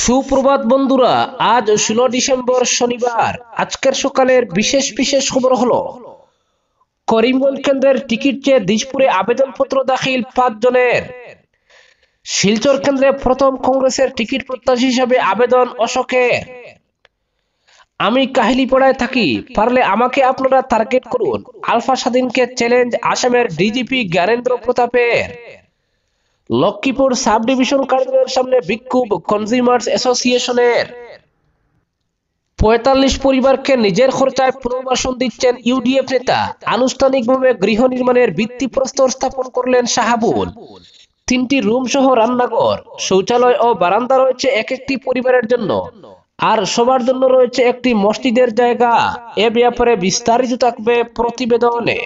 সুপ্রভাত বন্ধুরা আজ ষোলো ডিসেম্বর শনিবার আজকের সকালের বিশেষ বিশেষ খবর হলো করিমগঞ্জ কেন্দ্রের টিকিট চেয়ে দিশপুরে আবেদনপত্র দাখিল পাঁচ জনের শিলচর কেন্দ্রে প্রথম কংগ্রেসের টিকিট প্রত্যাশী হিসাবে আবেদন অশোকের আমি কাহিলি পড়ায় থাকি পারলে আমাকে আপনারা টার্গেট করুন আলফা স্বাধীনকে চ্যালেঞ্জ আসামের ডিজিপি জ্ঞানেন্দ্র প্রতাপের লক্ষ্মীপুর সাব ডিভিশন কার্যালয়ের সামনে বিক্ষোভ কনজিউমার্স অ্যাসোসিয়েশনের পঁয়তাল্লিশ পরিবারকে নিজের খরচায় পুনর্বাসন দিচ্ছেন ইউডিএফ নেতা আনুষ্ঠানিকভাবে গৃহ নির্মাণের ভিত্তি প্রস্তর স্থাপন করলেন শাহাবুল তিনটি রুম সহ রান্নাঘর শৌচালয় ও বারান্দা রয়েছে এক একটি পরিবারের জন্য আর সবার জন্য রয়েছে একটি মসজিদের জায়গা এ ব্যাপারে বিস্তারিত থাকবে প্রতিবেদনে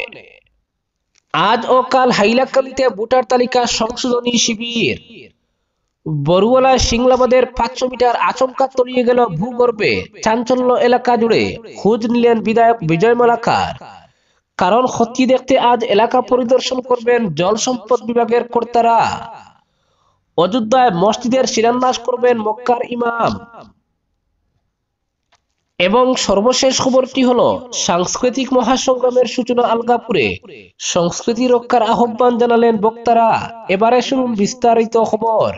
আজ ও কাল হাইলাকালিতে ভোটার তালিকা সংশোধনী শিবির বরুয়ালা সিংলাবাদের পাঁচশো মিটার আচমকা তলিয়ে গেল ভূগর্ভে চাঞ্চল্য এলাকা জুড়ে খোঁজ নিলেন বিধায়ক বিজয় মালাকার কারণ ক্ষতি দেখতে আজ এলাকা পরিদর্শন করবেন জল সম্পদ বিভাগের কর্তারা অযোধ্যায় মসজিদের শিলান্যাস করবেন মক্কার ইমাম এবং সর্বশেষ খবরটি হল সাংস্কৃতিক মহাসংগ্রামের সূচনা আলগাপুরে সংস্কৃতি রক্ষার আহ্বান জানালেন বক্তারা এবারে শুনুন বিস্তারিত খবর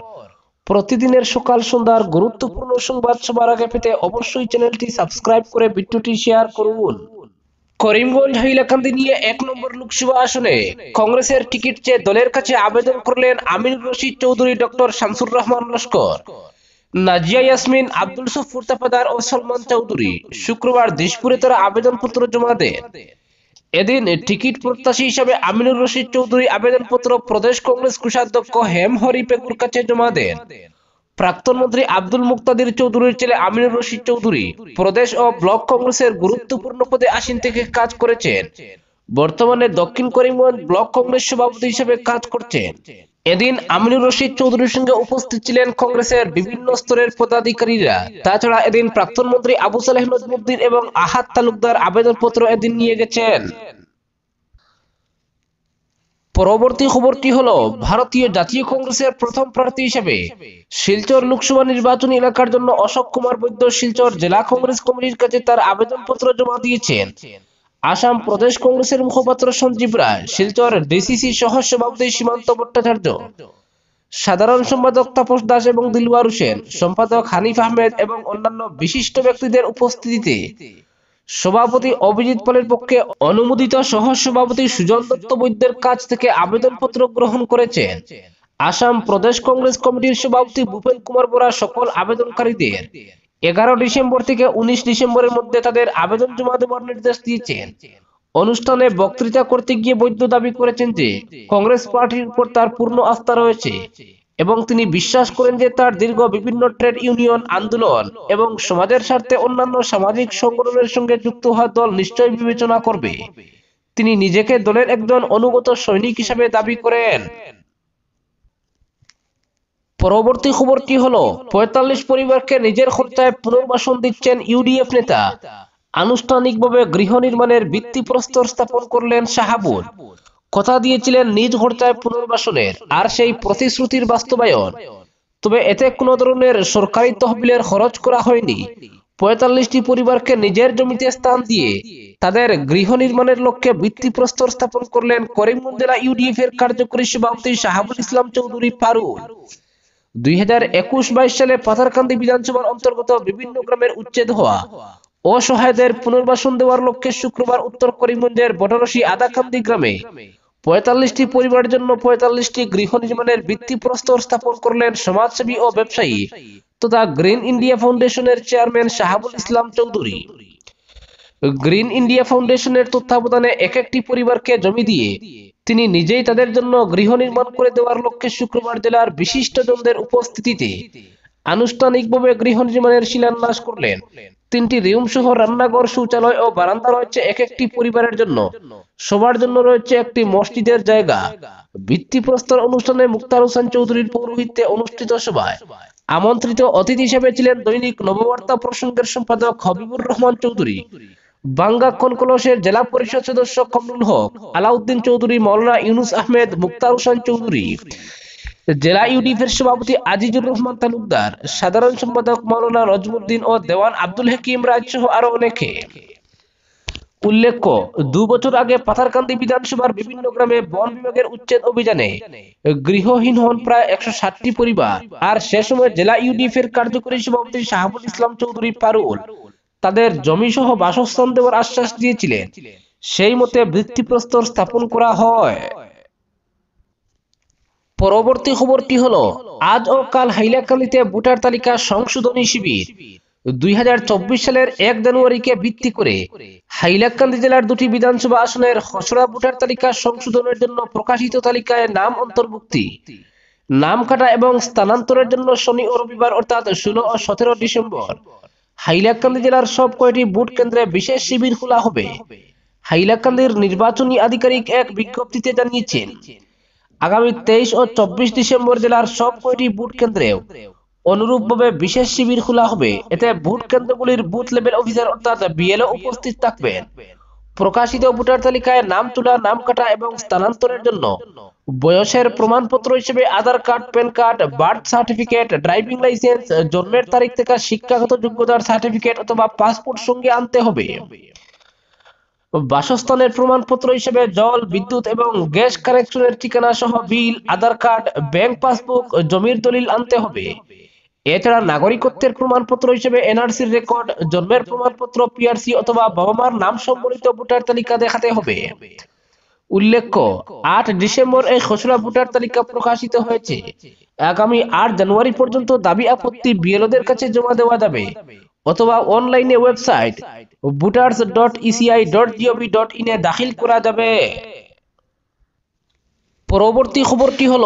প্রতিদিনের সকাল সন্ধ্যার গুরুত্বপূর্ণ সংবাদ সবার আগে পেতে অবশ্যই চ্যানেলটি সাবস্ক্রাইব করে ভিডিওটি শেয়ার করুন করিমগঞ্জ হইলাকান্দি নিয়ে এক নম্বর লোকসভা আসনে কংগ্রেসের টিকিট চেয়ে দলের কাছে আবেদন করলেন আমির রশিদ চৌধুরী ডক্টর শামসুর রহমান লস্কর নাজিয়া ইয়াসমিন আব্দুল সুফ তাফাদার ও সলমান চৌধুরী শুক্রবার দিশপুরে তারা আবেদনপত্র জমা দেন এদিন টিকিট প্রত্যাশী হিসাবে আমিনুর রশিদ চৌধুরী আবেদনপত্র প্রদেশ কংগ্রেস কোষাধ্যক্ষ হেম হরি পেকুর কাছে জমা দেন প্রাক্তন মন্ত্রী আব্দুল মুক্তাদির চৌধুরীর ছেলে আমিনুর রশিদ চৌধুরী প্রদেশ ও ব্লক কংগ্রেসের গুরুত্বপূর্ণ পদে আসীন থেকে কাজ করেছেন বর্তমানে দক্ষিণ করিমগঞ্জ ব্লক কংগ্রেস সভাপতি হিসেবে কাজ করছেন এদিন আমিনুর রশিদ চৌধুরীর সঙ্গে উপস্থিত ছিলেন কংগ্রেসের বিভিন্ন স্তরের পদাধিকারীরা তাছাড়া এদিন প্রাক্তন মন্ত্রী আবু সালেহ নজমুদ্দিন এবং আহাত তালুকদার আবেদনপত্র এদিন নিয়ে গেছেন পরবর্তী খবরটি হল ভারতীয় জাতীয় কংগ্রেসের প্রথম প্রার্থী হিসেবে শিলচর লোকসভা নির্বাচনী এলাকার জন্য অশোক কুমার বৈদ্য শিলচর জেলা কংগ্রেস কমিটির কাছে তার আবেদনপত্র জমা দিয়েছেন আসাম প্রদেশ কংগ্রেসের মুখপাত্র সঞ্জীব রায় শিলচর ডিসিসি সহ সভাপতি সীমান্ত ভট্টাচার্য সাধারণ সম্পাদক তাপস দাস এবং দিলওয়ার হোসেন সম্পাদক হানিফ আহমেদ এবং অন্যান্য বিশিষ্ট ব্যক্তিদের উপস্থিতিতে সভাপতি অভিজিৎ পালের পক্ষে অনুমোদিত সহ সভাপতি সুজন দত্ত বৈদ্যের কাছ থেকে আবেদনপত্র গ্রহণ করেছেন আসাম প্রদেশ কংগ্রেস কমিটির সভাপতি ভূপেন কুমার বোরা সকল আবেদনকারীদের এগারো ডিসেম্বর থেকে ১৯ ডিসেম্বরের মধ্যে তাদের আবেদন জমা দেওয়ার নির্দেশ দিয়েছেন অনুষ্ঠানে বক্তৃতা করতে গিয়ে বৈদ্য দাবি করেছেন যে কংগ্রেস পার্টির উপর তার পূর্ণ আস্থা রয়েছে এবং তিনি বিশ্বাস করেন যে তার দীর্ঘ বিভিন্ন ট্রেড ইউনিয়ন আন্দোলন এবং সমাজের স্বার্থে অন্যান্য সামাজিক সংগঠনের সঙ্গে যুক্ত হওয়া দল নিশ্চয় বিবেচনা করবে তিনি নিজেকে দলের একজন অনুগত সৈনিক হিসাবে দাবি করেন পরবর্তী খবরটি হলো পঁয়তাল্লিশ পরিবারকে নিজের খরচায় পুনর্বাসন দিচ্ছেন ইউডিএফ নেতা আনুষ্ঠানিকভাবে গৃহ নির্মাণের ভিত্তিপ্রস্তর স্থাপন করলেন শাহাবুর কথা দিয়েছিলেন নিজ খরচায় পুনর্বাসনের আর সেই প্রতিশ্রুতির বাস্তবায়ন তবে এতে কোনো ধরনের সরকারি তহবিলের খরচ করা হয়নি পঁয়তাল্লিশটি পরিবারকে নিজের জমিতে স্থান দিয়ে তাদের গৃহ নির্মাণের লক্ষ্যে ভিত্তিপ্রস্তর স্থাপন করলেন করিমগঞ্জ জেলা ইউডিএফ এর কার্যকরী সভাপতি শাহাবুল ইসলাম চৌধুরী ফারুক দুই হাজার সালে পাথারকান্দি বিধানসভার অন্তর্গত বিভিন্ন গ্রামের উচ্ছেদ হওয়া অসহায়দের পুনর্বাসন দেওয়ার লক্ষ্যে শুক্রবার উত্তর করিমগঞ্জের আদাকান্দি গ্রামে পঁয়তাল্লিশটি পরিবারের জন্য পঁয়তাল্লিশটি গৃহ নির্মাণের স্থাপন করলেন সমাজসেবী ও ব্যবসায়ী তথা গ্রিন ইন্ডিয়া ফাউন্ডেশনের chairman Shahabul Islam Chowdhury Green India ফাউন্ডেশনের তত্ত্বাবধানে এক একটি পরিবারকে জমি দিয়ে তিনি নিজেই তাদের জন্য গৃহ নির্মাণ করে দেওয়ার লক্ষ্যে শুক্রবার জেলার বিশিষ্টজনদের উপস্থিতিতে আনুষ্ঠানিকভাবে গৃহ নির্মাণের শিলান্যাস করলেন তিনটি রিউম সহ রান্নাঘর শৌচালয় ও বারান্দা রয়েছে এক একটি পরিবারের জন্য সবার জন্য রয়েছে একটি মসজিদের জায়গা ভিত্তিপ্রস্তর অনুষ্ঠানে মুক্তার হোসেন চৌধুরীর পৌরোহিত্যে অনুষ্ঠিত সভায় আমন্ত্রিত অতিথি হিসেবে ছিলেন দৈনিক নববার্তা প্রসঙ্গের সম্পাদক হবিবুর রহমান চৌধুরী বাঙ্গাক্ষণ কলসের জেলা পরিষদ সদস্য কমরুল হক আলাউদ্দিন চৌধুরী মৌলানা ইউনুস আহমেদ মুক্তার হোসেন চৌধুরী জেলা ইউডিএফের সভাপতি আজিজুর রহমান তালুকদার সাধারণ সম্পাদক মৌলানা রজমুদ্দিন ও দেওয়ান আব্দুল হাকিম রাজ সহ আরো অনেকে উল্লেখ্য দু বছর আগে পাথারকান্দি বিধানসভার বিভিন্ন গ্রামে বন বিভাগের উচ্ছেদ অভিযানে গৃহহীন হন প্রায় একশো ষাটটি পরিবার আর সে সময় জেলা ইউডিএফ এর কার্যকরী সভাপতি শাহাবুল ইসলাম চৌধুরী পারুল তাদের জমি সহ বাসস্থান দেওয়ার আশ্বাস দিয়েছিলেন সেই মতে ভিত্তিপ্রস্তর স্থাপন করা হয় পরবর্তী খবরটি হল আজ ও কাল হাইলাকালিতে ভোটার তালিকা সংশোধনী শিবির দুই সালের এক জানুয়ারিকে ভিত্তি করে হাইলাকান্দি জেলার দুটি বিধানসভা আসনের খসড়া ভোটার তালিকা সংশোধনের জন্য প্রকাশিত তালিকায় নাম অন্তর্ভুক্তি নাম কাটা এবং স্থানান্তরের জন্য শনি ও রবিবার অর্থাৎ ষোলো ও সতেরো ডিসেম্বর হাইলাকান্দি জেলার সব কয়টি বুট কেন্দ্রে বিশেষ শিবির খোলা হবে হাইলাকান্দির নির্বাচনী আধিকারিক এক বিজ্ঞপ্তিতে জানিয়েছেন আগামী তেইশ ও চব্বিশ ডিসেম্বর জেলার সব কয়টি বুট কেন্দ্রেও অনুরূপভাবে বিশেষ শিবির খোলা হবে এতে ভোট কেন্দ্রগুলির বুথ লেভেল অফিসার অর্থাৎ বিএলও উপস্থিত থাকবেন প্রকাশিত ভোটার তালিকায় নাম তোলা নাম কাটা এবং স্থানান্তরের জন্য বয়সের প্রমাণপত্র হিসেবে Aadhaar card PAN card birth certificate driving licence জন্মের তারিখ থেকে শিক্ষাগত যোগ্যতার সার্টিফিকেট অথবা পাসপোর্ট সঙ্গে আনতে হবে বাসস্থানের প্রমাণপত্র হিসেবে জল বিদ্যুৎ এবং গ্যাস কানেকশনের ঠিকানা সহ bill Aadhaar card bank passbook জমির দলিল আনতে হবে এছাড়া নাগরিকত্বের প্রমাণপত্র হিসেবে এনআরসির রেকর্ড জন্মের প্রমাণপত্র পিআরসি অথবা বাবা মার নাম সম্বলিত ভোটার তালিকা দেখাতে হবে উল্লেখ্য আট ডিসেম্বর এই খসড়া ভোটার তালিকা প্রকাশিত হয়েছে আগামী আট জানুয়ারি পর্যন্ত দাবি আপত্তি বিএলওদের কাছে জমা দেওয়া যাবে অথবা অনলাইনে website voters dot ECI dot GOV dot ইনে দাখিল করা যাবে পরবর্তী খবরটি হল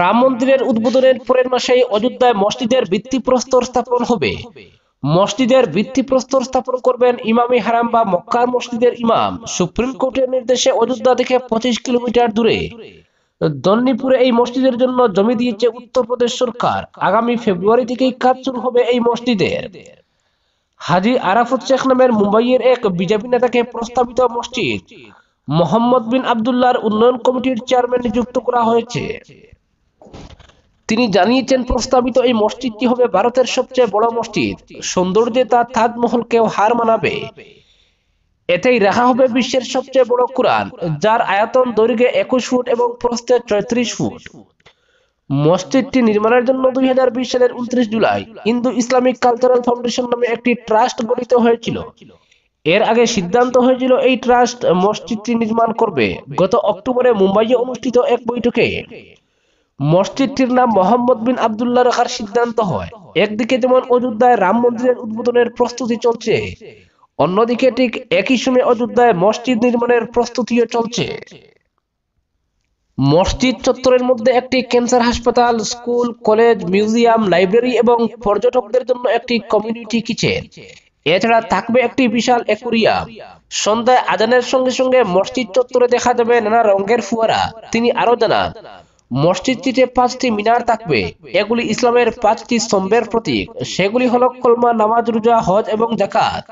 রাম মন্দিরের উদ্বোধনের পরের মাসে অযোধ্যায় মসজিদের ভিত্তিপ্রস্তর স্থাপন হবে মসজিদের ভিত্তিপ্রস্তর স্থাপন করবেন ইমামি হারাম বা মক্কার মসজিদের ইমাম সুপ্রিম কোর্টের নির্দেশে অযোধ্যা থেকে পঁচিশ কিলোমিটার দূরে দন্নিপুরে এই মসজিদের জন্য জমি দিয়েছে উত্তরপ্রদেশ সরকার আগামী ফেব্রুয়ারি থেকেই কাজ শুরু হবে এই মসজিদের হাজি আরাফুদ শেখ নামের মুম্বাইয়ের এক বিজেপি নেতাকে প্রস্তাবিত মসজিদ মোহাম্মদ বিন আবদুল্লাহর উন্নয়ন কমিটির চেয়ারম্যান নিযুক্ত করা হয়েছে তিনি জানিয়েছেন প্রস্তাবিত এই মসজিদটি হবে ভারতের সবচেয়ে বড় মসজিদ সৌন্দর্যে তার তাজমহলকেও হার মানাবে এতেই রাখা হবে বিশ্বের সবচেয়ে বড় কোরআন যার আয়তন দৈর্ঘ্যে একুশ ফুট এবং প্রস্তে চৈত্রিশ ফুট মসজিদটি নির্মাণের জন্য দুই সালের উনত্রিশ July Hindu Islamic Cultural Foundation নামে একটি ট্রাস্ট গঠিত হয়েছিল এর আগে সিদ্ধান্ত হয়েছিল এই ট্রাস্ট মসজিদটি নির্মাণ করবে গত অক্টোবরে মুম্বাইয়ে অনুষ্ঠিত এক বৈঠকে মসজিদটির নাম মোহাম্মদ বিন আবদুল্লাহ রাখার সিদ্ধান্ত হয় একদিকে যেমন অযোধ্যায় রাম মন্দিরের উদ্বোধনের প্রস্তুতি চলছে অন্যদিকে ঠিক একই সময় অযোধ্যায় মসজিদ নির্মাণের প্রস্তুতিও চলছে মসজিদ চত্বরের মধ্যে একটি ক্যান্সার হাসপাতাল স্কুল কলেজ মিউজিয়াম লাইব্রেরি এবং পর্যটকদের জন্য একটি কমিউনিটি কিচেন এছাড়া থাকবে একটি বিশাল অ্যাকুরিয়াম সন্ধ্যায় আজানের সঙ্গে সঙ্গে মসজিদ চত্বরে দেখা যাবে নানা রঙের ফুয়ারা তিনি আরো জানান মসজিদটিতে পাঁচটি মিনার থাকবে এগুলি ইসলামের পাঁচটি স্তম্ভের প্রতীক সেগুলি হল কলমা নামাজ রোজা হজ এবং জাকাত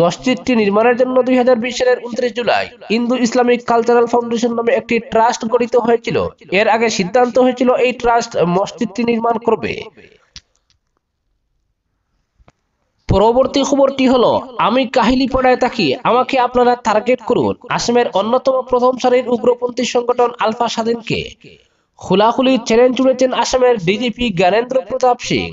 মসজিদটি নির্মাণের জন্য দুই হাজার বিশ সালের উনত্রিশ July Hindu Islamic Cultural Foundation নামে একটি ট্রাস্ট গঠিত হয়েছিল এর আগে সিদ্ধান্ত হয়েছিল এই ট্রাস্ট মসজিদটি নির্মাণ করবে পরবর্তী খবরটি হলো আমি পড়ায় থাকি আমাকে আপনারা টার্গেট করুন আসামের অন্যতম প্রথম সারির উগ্রপন্থী সংগঠন আলফা স্বাধীনকে খোলাখুলি চ্যালেঞ্জ জুড়েছেন আসামের ডিজিপি জ্ঞানেন্দ্র প্রতাপ সিং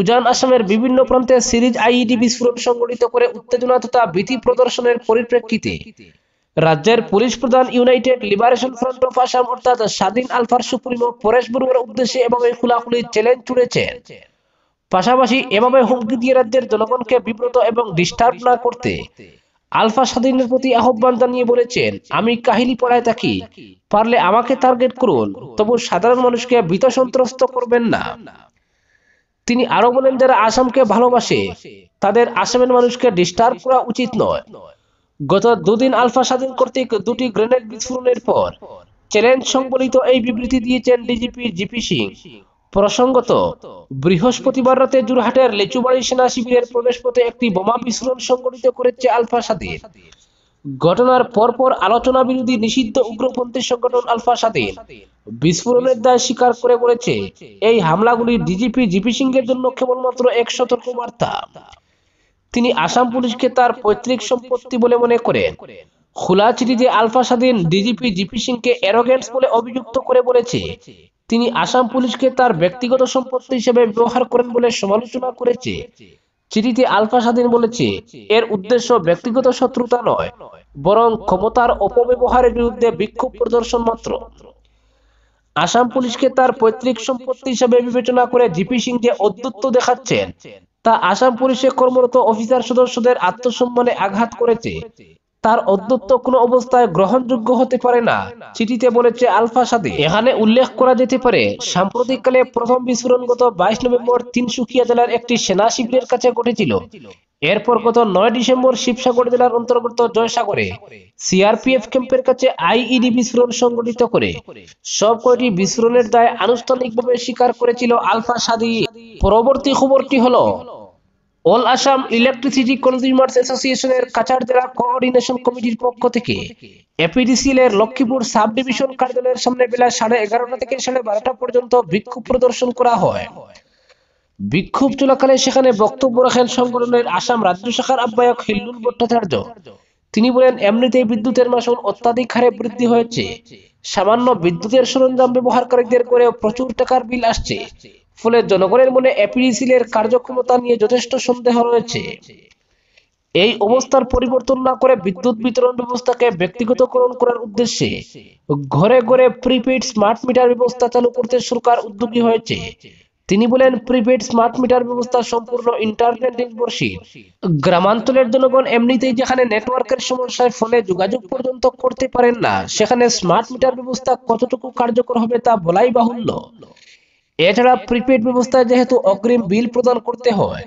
উজান আসামের বিভিন্ন প্রান্তে সিরিজ আইইডি e বিস্ফোরণ সংগঠিত করে উত্তেজনা তথা ভীতি প্রদর্শনের পরিপ্রেক্ষিতে রাজ্যের পুলিশ প্রধান United Liberation Front of Assam অর্থাৎ স্বাধীন আলফার সুপ্রিমো পরেশ বড়ুয়ার উদ্দেশ্যে এবং এই খোলাখুলি চ্যালেঞ্জ ছুড়েছেন পাশাপাশি এভাবে হুমকি দিয়ে রাজ্যের জনগণকে বিব্রত এবং ডিস্টার্ব না করতে আলফা স্বাধীনের প্রতি আহ্বান জানিয়ে বলেছেন আমি কাহিনী পড়ায় থাকি পারলে আমাকে টার্গেট করুন তবু সাধারণ মানুষকে ভীত সন্ত্রস্ত করবেন না তিনি আরো বলেন যারা আসামকে ভালোবাসে তাদের আসামের মানুষকে ডিস্টার্ব করা উচিত নয় গত দুদিন আলফা স্বাধীন কর্তৃক দুটি গ্রেনেড বিস্ফোরণের পর চ্যালেঞ্জ সংবলিত এই বিবৃতি দিয়েছেন ডিজিপি জিপি সিং প্রসঙ্গত বৃহস্পতিবার রাতে জুরহাটের লেচুবাড়ি সেনা শিবিরের প্রবেশপথে একটি বোমা বিস্ফোরণ সংঘটিত করেছে আলফা সাদের ঘটনার পরপর আলোচনা বিরোধী নিষিদ্ধ উগ্রপন্থী সংগঠন আলফা সাদের বিস্ফোরণের দায় স্বীকার করে বলেছে এই হামলাগুলি ডিজিপি জিপি সিং এর জন্য কেবলমাত্র এক সতর্ক বার্তা তিনি আসাম পুলিশকে তার পৈতৃক সম্পত্তি বলে মনে করেন খোলা চিঠিতে আলফা স্বাধীন ডিজিপি জিপি সিং কে অ্যারোগেন্স বলে অভিযুক্ত করে বলেছে তিনি আসাম পুলিশকে তার ব্যক্তিগত সম্পত্তি হিসেবে ব্যবহার করেন বলে সমালোচনা করেছে চিঠিতে আলফা স্বাধীন বলেছে এর উদ্দেশ্য ব্যক্তিগত শত্রুতা নয় বরং ক্ষমতার অপব্যবহারের বিরুদ্ধে বিক্ষোভ প্রদর্শন মাত্র আসাম পুলিশকে তার পৈতৃক সম্পত্তি হিসেবে বিবেচনা করে জিপি সিং যে অদ্যুত্ব দেখাচ্ছেন তা আসাম পুলিশে কর্মরত অফিসার সদস্যদের আত্মসম্মানে আঘাত করেছে তার অধ্যত্ব কোনো অবস্থায় গ্রহণযোগ্য হতে পারে না চিঠিতে বলেছে আলফা সাদি এখানে উল্লেখ করা যেতে পারে সাম্প্রতিককালে প্রথম বিস্ফোরণ গত বাইশ নভেম্বর তিনসুকিয়া জেলার একটি সেনা শিবিরের কাছে ঘটেছিল এরপর গত নয় ডিসেম্বর শিবসাগর জেলার অন্তর্গত জয়সাগরে সিআরপিএফ ক্যাম্পের কাছে আইইডি বিস্ফোরণ সংগঠিত করে সব কয়টি বিস্ফোরণের দায় আনুষ্ঠানিকভাবে স্বীকার করেছিল আলফা সাদি পরবর্তী খবরটি হলো অল আসাম ইলেকট্রিসিটি কনজিউমার্স অ্যাসোসিয়েশনের কাছাড় জেলা কোঅর্ডিনেশন কমিটির পক্ষ থেকে এপিডিসিএল এর লক্ষ্মীপুর সাব ডিভিশন কার্যালয়ের সামনে বেলা সাড়ে এগারোটা থেকে সাড়ে বারোটা পর্যন্ত বিক্ষোভ প্রদর্শন করা হয় বিক্ষোভ চলাকালে সেখানে বক্তব্য রাখেন সংগঠনের আসাম রাজ্য শাখার আহ্বায়ক হিল্লুল ভট্টাচার্য তিনি বলেন এমনিতে বিদ্যুতের মাসুল অত্যাধিক হারে বৃদ্ধি হয়েছে সামান্য বিদ্যুতের সরঞ্জাম ব্যবহারকারীদের করে প্রচুর টাকার বিল আসছে ফলে জনগণের মনে এপিডিসিলের কার্যক্ষমতা নিয়ে যথেষ্ট সন্দেহ রয়েছে এই অবস্থার পরিবর্তন না করে বিদ্যুৎ বিতরণ ব্যবস্থাকে ব্যক্তিগতকরণ করার উদ্দেশ্যে ঘরে ঘরে প্রিপেড স্মার্ট মিটার ব্যবস্থা চালু করতে সরকার উদ্যোগী হয়েছে তিনি বলেন প্রিপেড স্মার্ট মিটার ব্যবস্থা সম্পূর্ণ ইন্টারনেট নির্ভরশীল গ্রামাঞ্চলের জনগণ এমনিতেই যেখানে নেটওয়ার্কের সমস্যায় ফোনে যোগাযোগ পর্যন্ত করতে পারেন না সেখানে স্মার্ট মিটার ব্যবস্থা কতটুকু কার্যকর হবে তা বলাই বাহুল্য এছাড়া প্রিপেড ব্যবস্থায় যেহেতু অগ্রিম বিল প্রদান করতে হয়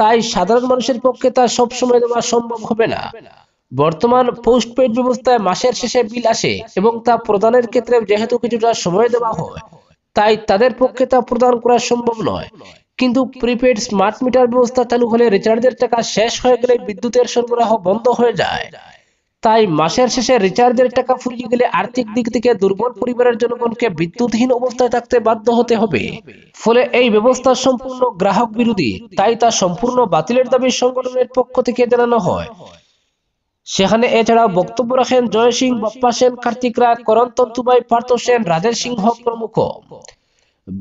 তাই সাধারণ মানুষের পক্ষে তা সবসময় দেওয়া সম্ভব হবে না বর্তমান পোস্টপেড ব্যবস্থায় মাসের শেষে বিল আসে এবং তা প্রদানের ক্ষেত্রে যেহেতু কিছুটা সময় দেওয়া হয় তাই তাদের পক্ষে তা প্রদান করা সম্ভব নয় কিন্তু প্রিপেড স্মার্ট মিটার ব্যবস্থা চালু হলে রিচার্জের টাকা শেষ হয়ে গেলে বিদ্যুতের সরবরাহ বন্ধ হয়ে যায় তাই মাসের শেষে রিচার্জের টাকা ফুরিয়ে গেলে আর্থিক দিক থেকে দুর্বল পরিবারের জনগণকে বিদ্যুৎহীন অবস্থায় থাকতে বাধ্য হতে হবে ফলে এই ব্যবস্থা সম্পূর্ণ গ্রাহক বিরোধী তাই তা সম্পূর্ণ বাতিলের দাবি সংগঠনের পক্ষ থেকে জানানো হয় সেখানে এছাড়াও বক্তব্য রাখেন জয় সিং বাপ্পা সেন কার্তিক রায় করণ তন্তুবাই পার্থ সেন রাজের সিংহ প্রমুখ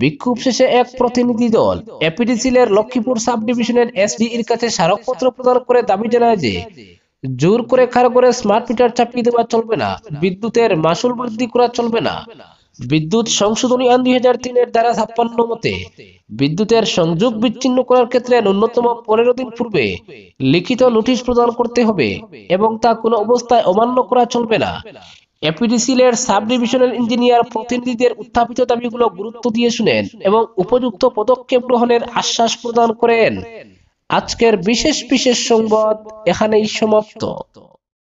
বিক্ষোভ শেষে এক প্রতিনিধি দল এপিডিসিলের লক্ষ্মীপুর সাব ডিভিশনের এসডি এর কাছে স্মারকপত্র প্রদান করে দাবি জানায় যে জোর করে খার করে স্মার্ট মিটার চাপিয়ে দেওয়া চলবে না বিদ্যুতের মাসুল বৃদ্ধি করা চলবে না বিদ্যুৎ সংশোধনী আইন দুই হাজার তিনের দ্বারা ছাপ্পান্ন মতে বিদ্যুতের সংযোগ বিচ্ছিন্ন করার ক্ষেত্রে ন্যূনতম পনেরো দিন পূর্বে লিখিত নোটিশ প্রদান করতে হবে এবং তা কোনো অবস্থায় অমান্য করা চলবে না এপিডিসিলের সাব ডিভিশনাল ইঞ্জিনিয়ার প্রতিনিধিদের উত্থাপিত দাবিগুলো গুরুত্ব দিয়ে শুনেন এবং উপযুক্ত পদক্ষেপ গ্রহণের আশ্বাস প্রদান করেন আজকের বিশেষ বিশেষ সংবাদ এখানেই সমাপ্ত